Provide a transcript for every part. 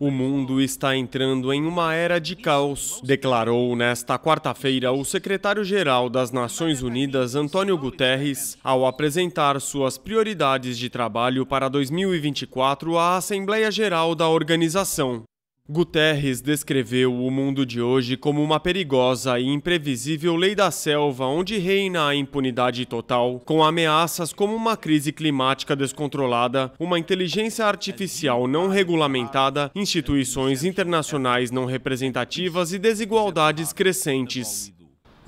O mundo está entrando em uma era de caos, declarou nesta quarta-feira o secretário-geral das Nações Unidas, Antônio Guterres, ao apresentar suas prioridades de trabalho para 2024 à Assembleia Geral da organização. Guterres descreveu o mundo de hoje como uma perigosa e imprevisível lei da selva onde reina a impunidade total, com ameaças como uma crise climática descontrolada, uma inteligência artificial não regulamentada, instituições internacionais não representativas e desigualdades crescentes.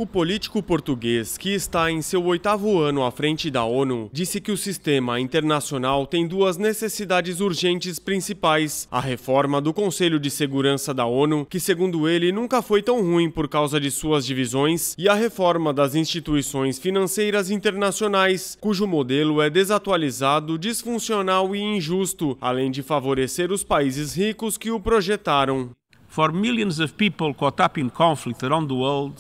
O político português, que está em seu oitavo ano à frente da ONU, disse que o sistema internacional tem duas necessidades urgentes principais: a reforma do Conselho de Segurança da ONU, que, segundo ele, nunca foi tão ruim por causa de suas divisões, e a reforma das instituições financeiras internacionais, cujo modelo é desatualizado, disfuncional e injusto, além de favorecer os países ricos que o projetaram. For millions of people caught up in conflict around the world,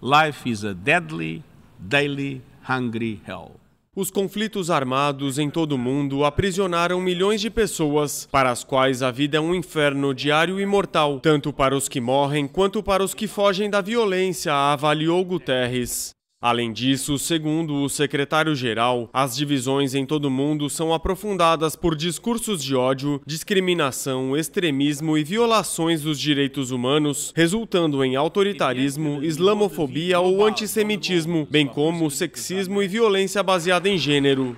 Life is a deadly, daily, hungry hell. Os conflitos armados em todo o mundo aprisionaram milhões de pessoas, para as quais a vida é um inferno diário e mortal, tanto para os que morrem quanto para os que fogem da violência, avaliou Guterres. Além disso, segundo o secretário-geral, as divisões em todo o mundo são aprofundadas por discursos de ódio, discriminação, extremismo e violações dos direitos humanos, resultando em autoritarismo, islamofobia ou antissemitismo, bem como sexismo e violência baseada em gênero.